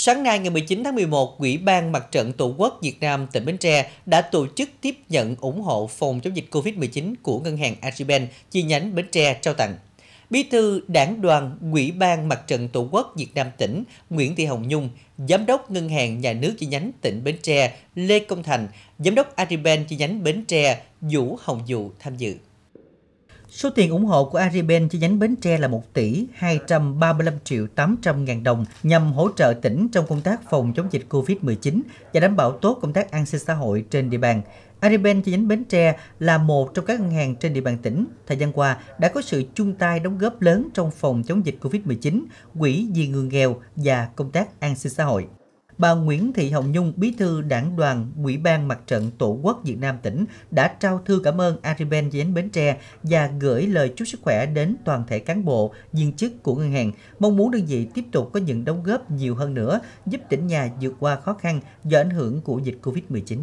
Sáng nay ngày 19 tháng 11, Ủy ban Mặt trận Tổ quốc Việt Nam tỉnh Bến Tre đã tổ chức tiếp nhận ủng hộ phòng chống dịch COVID-19 của ngân hàng Agribank chi nhánh Bến Tre trao tặng. Bí thư Đảng đoàn Ủy ban Mặt trận Tổ quốc Việt Nam tỉnh Nguyễn Thị Hồng Nhung, Giám đốc Ngân hàng Nhà nước chi nhánh tỉnh Bến Tre Lê Công Thành, Giám đốc Agribank chi nhánh Bến Tre Vũ Hồng Dụ tham dự. Số tiền ủng hộ của Ariben cho nhánh Bến Tre là 1 tỷ 235 triệu 800 ngàn đồng nhằm hỗ trợ tỉnh trong công tác phòng chống dịch COVID-19 và đảm bảo tốt công tác an sinh xã hội trên địa bàn. Ariben cho nhánh Bến Tre là một trong các ngân hàng trên địa bàn tỉnh. Thời gian qua đã có sự chung tay đóng góp lớn trong phòng chống dịch COVID-19, quỹ vì người nghèo và công tác an sinh xã hội bà Nguyễn Thị Hồng Nhung, bí thư đảng đoàn Ủy ban Mặt trận Tổ quốc Việt Nam tỉnh đã trao thư cảm ơn Ariben đến Bến Tre và gửi lời chúc sức khỏe đến toàn thể cán bộ, viên chức của ngân hàng, mong muốn đơn vị tiếp tục có những đóng góp nhiều hơn nữa giúp tỉnh nhà vượt qua khó khăn do ảnh hưởng của dịch Covid-19.